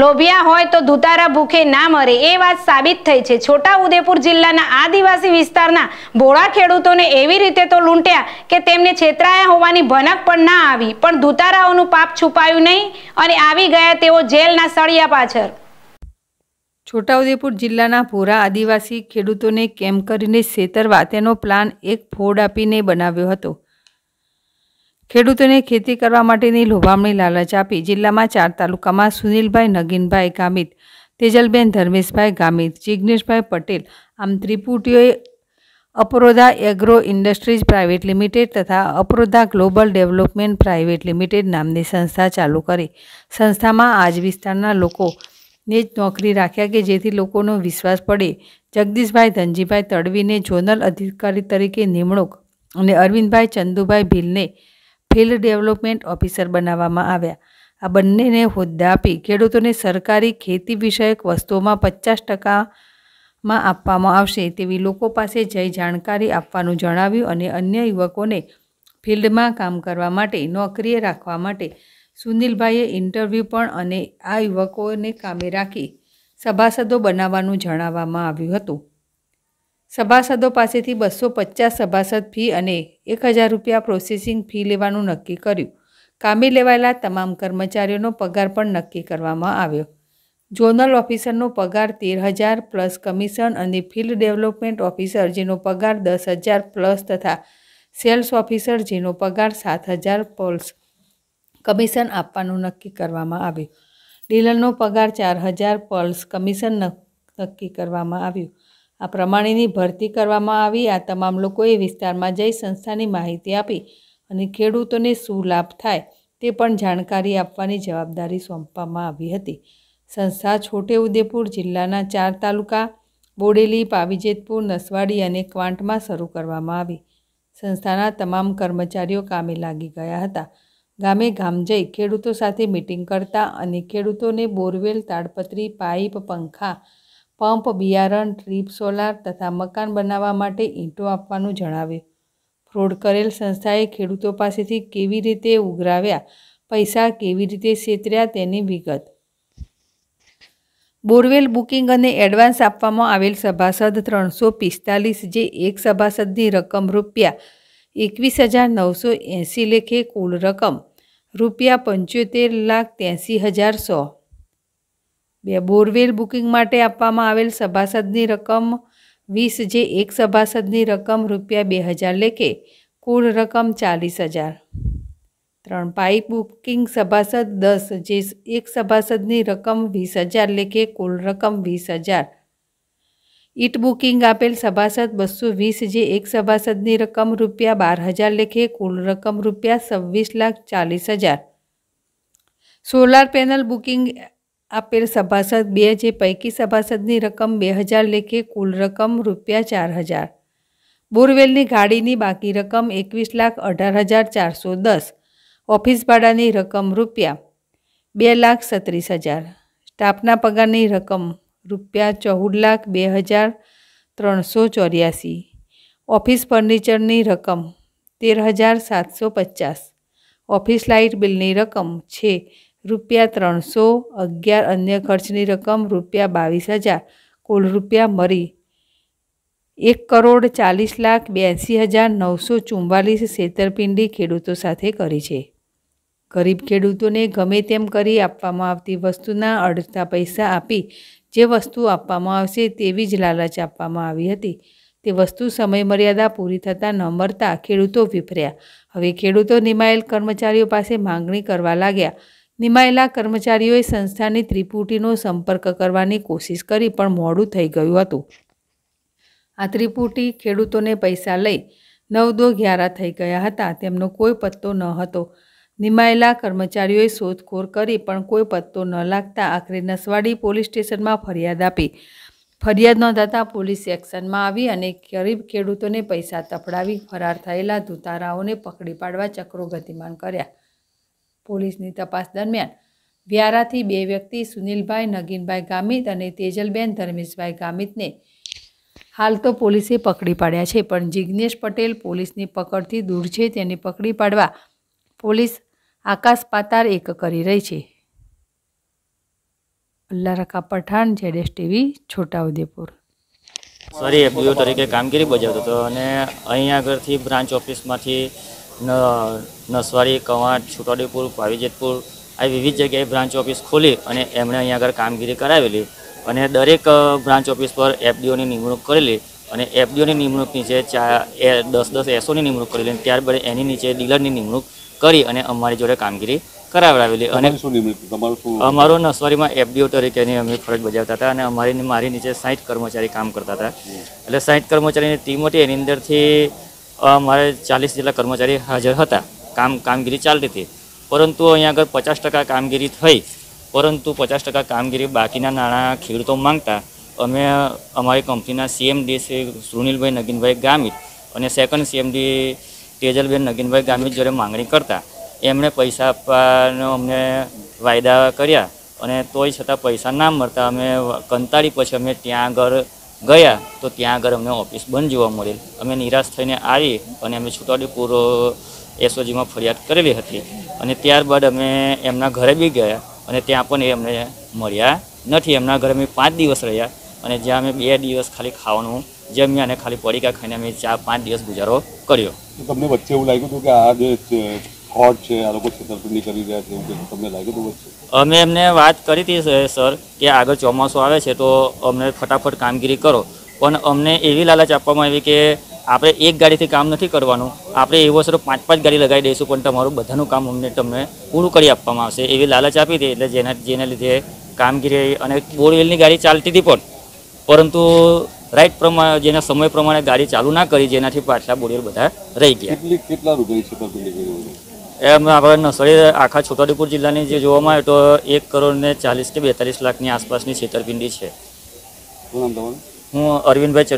લોભિયા હોય તો ધુતારા ભૂખે ના મરે એ વાત સાબિત થઈ છે છોટા ઉદેપુર જિલ્લાના આદિવાસી વિસ્તારના ભોળા ખેડૂતોને એવી રીતે તો લૂંટ્યા કે તેમને છેતરાયા હોવાની ભનક પણ ના આવી પણ ધુતારાઓનું પાપ છુપાયું નહીં અને આવી ગયા તેઓ જેલના સળિયા પાછળ છોટાઉદેપુર જિલ્લાના ભોરા આદિવાસી ખેડૂતોને કેમ કરીને છેતરવા તેનો પ્લાન એક ફોડ આપીને બનાવ્યો હતો ખેડૂતોને ખેતી કરવા માટેની લોભામણી લાલચ આપી જિલ્લામાં ચાર તાલુકામાં સુનિલભાઈ નગીનભાઈ ગામિત તેજલબેન ધર્મેશભાઈ ગામિત જિગ્નેશભાઈ પટેલ આમ ત્રિપુટીઓએ Aparodha agro industries private limited તથા Aparodha global development private limited નામની સંસ્થા ચાલુ કરી સંસ્થામાં આજ વિસ્તારના લોકોને જ નોકરી રાખ્યા કે જેથી લોકોનો વિશ્વાસ પડે જગદીશભાઈ ધનજીભાઈ તડવીને ઝોનલ અધિકારી તરીકે નિમણૂક અને અરવિંદભાઈ ચંદુભાઈ ભીલને ફિલ્ડ ડેવલપમેન્ટ ઓફિસર બનાવવામાં આવ્યા આ બંનેને હોદ્દા આપી ખેડૂતોને સરકારી ખેતી વિષયક વસ્તુઓમાં પચાસ ટકામાં આપવામાં આવશે તેવી લોકો પાસે જઈ જાણકારી આપવાનું જણાવ્યું અને અન્ય યુવકોને ફિલ્ડમાં કામ કરવા માટે નોકરીએ રાખવા માટે સુનિલભાઈએ ઇન્ટરવ્યૂ પણ અને આ યુવકોને કામે રાખી સભાસદો બનાવવાનું જણાવવામાં આવ્યું હતું સભાસદો પાસેથી બસો પચાસ સભાસદ ફી અને એક હજાર રૂપિયા પ્રોસેસિંગ ફી લેવાનું નક્કી કર્યું કામે લેવાયેલા તમામ કર્મચારીઓનો પગાર પણ નક્કી કરવામાં આવ્યો ઝોનલ ઓફિસરનો પગાર તેર હજાર પ્લસ કમિશન અને ફિલ્ડ ડેવલપમેન્ટ ઓફિસર જેનો પગાર દસ હજાર પ્લસ તથા સેલ્સ ઓફિસર જેનો પગાર સાત હજાર પ્લસ કમિશન આપવાનું નક્કી કરવામાં આવ્યું ડીલરનો પગાર ચાર હજાર પલ્સ કમિશન નક્કી કરવામાં આવ્યું આ પ્રમાણેની ભરતી કરવામાં આવી આ તમામ લોકોએ વિસ્તારમાં જઈ સંસ્થાની માહિતી આપી અને ખેડૂતોને શું લાભ થાય તે પણ જાણકારી આપવાની જવાબદારી સોંપવામાં આવી હતી સંસ્થા છોટેઉદેપુર જિલ્લાના ચાર તાલુકા બોડેલી પાવીજેતપુર નસવાડી અને ક્વાંટમાં શરૂ કરવામાં આવી સંસ્થાના તમામ કર્મચારીઓ કામે લાગી ગયા હતા ગામે ગામ જઈ ખેડૂતો સાથે મિટિંગ કરતા અને ખેડૂતોને બોરવેલ તાડપત્રી પાઇપ પંખા પંપ બિયારણ ટ્રીપ સોલાર તથા મકાન બનાવવા માટે ઈંટો આપવાનું જણાવ્યું ફ્રોડ કરેલ સંસ્થાએ ખેડૂતો પાસેથી કેવી રીતે ઉઘરાવ્યા પૈસા કેવી રીતે છેતર્યા તેની વિગત બોરવેલ બુકિંગ અને એડવાન્સ આપવામાં આવેલ સભાસદ ત્રણસો પિસ્તાલીસ જે એક સભાસદની રકમ રૂપિયા એકવીસ હજાર નવસો એંસી લેખે કુલ રકમ રૂપિયા પંચોતેર લાખ ત્યાંસી હજાર સો બે બોરવેલ બુકિંગ માટે આપવામાં આવેલ સભાસદની રકમ વીસ જે એક સભાસદની રકમ રૂપિયા બે હજાર લેખે કુલ રકમ ચાલીસ હજાર ત્રણ પાઇપ બુકિંગ સભાસદ દસ જે એક સભાસદની રકમ વીસ હજાર લેખે કુલ રકમ વીસ હજાર ઈટ બુકિંગ આપેલ સભાસદ બસો વીસ જે એક સભાસદની રકમ રૂપિયા બાર હજાર લેખે કુલ રકમ રૂપિયા છવ્વીસ લાખ ચાલીસ હજાર સોલાર પેનલ બુકિંગ આપેલ સભાસદ બે જે પૈકી સભાસદની રકમ બે હજાર લેખે કુલ રકમ રૂપિયા ચાર હજાર બોરવેલની ગાડીની બાકી રકમ એકવીસ લાખ અઢાર હજાર ચારસો દસ ઓફિસ ભાડાની રકમ રૂપિયા બે લાખ સત્રીસ હજાર સ્ટાફના પગારની રકમ રૂપિયા ચૌદ લાખ બે હજાર ત્રણસો ચોર્યાસી ઓફિસ ફર્નિચરની રકમ તેર હજાર સાતસો પચાસ ઓફિસ લાઇટ બિલની રકમ છે રૂપિયા ત્રણસો અગિયાર અન્ય ખર્ચની રકમ રૂપિયા બાવીસ હજાર કુલ રૂપિયા મરી એક કરોડ ચાલીસ લાખ બ્યાસી હજાર નવસો ચુમ્માલીસ છેતરપિંડી ખેડૂતો સાથે કરી છે ગરીબ ખેડૂતોને ગમે તેમ કરી આપવામાં આવતી વસ્તુના અડધા પૈસા આપી જે વસ્તુ આપવામાં આવશે તેવી જ લાલચ આપવામાં આવી હતી તે વસ્તુ સમયમર્યાદા પૂરી થતાં ન મળતા ખેડૂતો વિફર્યા હવે ખેડૂતો નિમાયેલ કર્મચારીઓ પાસે માંગણી કરવા લાગ્યા નિમાયેલા કર્મચારીઓએ સંસ્થાની ત્રિપુટીનો સંપર્ક કરવાની કોશિશ કરી પણ મોડું થઈ ગયું હતું આ ત્રિપુટી ખેડૂતોને પૈસા લઈ નવ દો ગ્યારા થઈ ગયા હતા તેમનો કોઈ પત્તો ન હતો નિમાયેલા કર્મચારીઓએ શોધખોળ કરી પણ કોઈ પત્તો ન લાગતા આખરે નસવાડી પોલીસ સ્ટેશનમાં ફરિયાદ આપી ફરિયાદ નોંધાતા પોલીસ એક્શનમાં આવી અને ગરીબ ખેડૂતોને પૈસા તફડાવી ફરાર થયેલા ધુતારાઓને પકડી પાડવા ચક્રો ગતિમાન કર્યા પોલીસની તપાસ દરમિયાન વ્યારાથી બે વ્યક્તિ સુનિલભાઈ નગીનભાઈ ગામિત અને તેજલબેન ધર્મેશભાઈ ગામિતને હાલ તો પોલીસે પકડી પાડ્યા છે પણ જિજ્ઞેશ પટેલ પોલીસની પકડથી દૂર છે તેને પકડી પાડવા પોલીસ આકાશ પાતાળ એક કરી રહી છે અલ્લારકા પઠાણ જેડેશ ટીવી છોટાઉદેપુર સોરી એફબીઓ તરીકે કામગીરી બજાવતો હતો અને અહીંયા આગળથી બ્રાન્ચ ઓફિસમાંથી નસવાડી કવાંટ છોટાડીપુર પાવીજેતપુર આ વિવિધ જગ્યાએ બ્રાન્ચ ઓફિસ ખોલી અને એમણે અહીંયા આગળ કામગીરી કરાવેલી અને દરેક બ્રાન્ચ ઓફિસ પર એફડીઓની નિમણૂક કરેલી અને એફડીઓની નિમણૂક નીચે ચા એ દસ દસ એસઓની નિમણૂક કરેલી ત્યારબાદ એની નીચે ડીલરની નિમણૂક કરી અને અમારી જોડે કામગીરી કરાવડાવેલી અને અમારો નસવારીમાં એફડીઓ તરીકેની અમે ફરજ બજાવતા હતા અને અમારી મારી નીચે સાઠ કર્મચારી કામ કરતા હતા એટલે સાઠ કર્મચારીની ટીમ હતી એની અંદરથી અમારે ચાલીસ જેટલા કર્મચારી હાજર હતા કામ કામગીરી ચાલતી હતી પરંતુ અહીંયા આગળ પચાસ ટકા કામગીરી થઈ પરંતુ પચાસ ટકા કામગીરી બાકીના નાણાં ખેડૂતો માંગતા અમે અમારી કંપનીના સીએમડી શ્રી સુનિલભાઈ નગીનભાઈ ગામિત અને સેકન્ડ સીએમડી તેજલબેન નગીનભાઈ ગામિત જોડે માંગણી કરતા એમણે પૈસા આપવાનો અમને વાયદા કર્યા અને તોય છતાં પૈસા ના મળતા અમે કંતાળી પછી અમે ત્યાં આગળ ગયા તો ત્યાં આગળ અમને ઓફિસ બંધ જોવા મળેલ અમે નિરાશ થઈને આવી અને અમે છોટાઉદેપુર એસઓજીમાં ફરિયાદ કરેલી હતી અને ત્યારબાદ અમે એમના ઘરે બી ગયા અને ત્યાં પણ એ અમને મળ્યા નથી એમના ઘરે અમે પાંચ દિવસ રહ્યા અને જ્યાં અમે બે દિવસ ખાલી ખાવાનું જમ્યા અને ખાલી પડીકા ખાઈને અમે ચાર પાંચ દિવસ ગુજારો કર્યો તમને વચ્ચે એવું લાગ્યું હતું કે આ જે કોર્ટ છે આ લોકો છેતરપિંડી કરી રહ્યા છે એવું કંઈક તમને લાગ્યું હતું વચ્ચે અમે એમને વાત કરી હતી સર કે આગળ ચોમાસું આવે છે તો અમને ફટાફટ કામગીરી કરો પણ અમને એવી લાલચ આપવામાં આવી કે આપણે એક ગાડીથી કામ નથી કરવાનું આપણે એવો સર પાંચ પાંચ ગાડી લગાવી દઈશું પણ તમારું બધાનું કામ અમને તમને પૂરું કરી આપવામાં આવશે એવી લાલચ આપી હતી એટલે જેના જેના લીધે કામગીરી અને બોરવેલની ગાડી ચાલતી હતી પણ પરંતુ રાઈટ પ્રમાણે જેના સમય પ્રમાણે ગાડી ચાલુ ના કરી જેનાથી પાછલા બોરિયર બધા રહી ગયા કેટલા રૂપિયા એમ આપણે નસળી આખા છોટાઉદેપુર જિલ્લાની જે જોવામાં આવે તો એક કરોડ ને ચાલીસ કે બેતાલીસ લાખની આસપાસની છેતરપિંડી છે હું અરવિંદભાઈ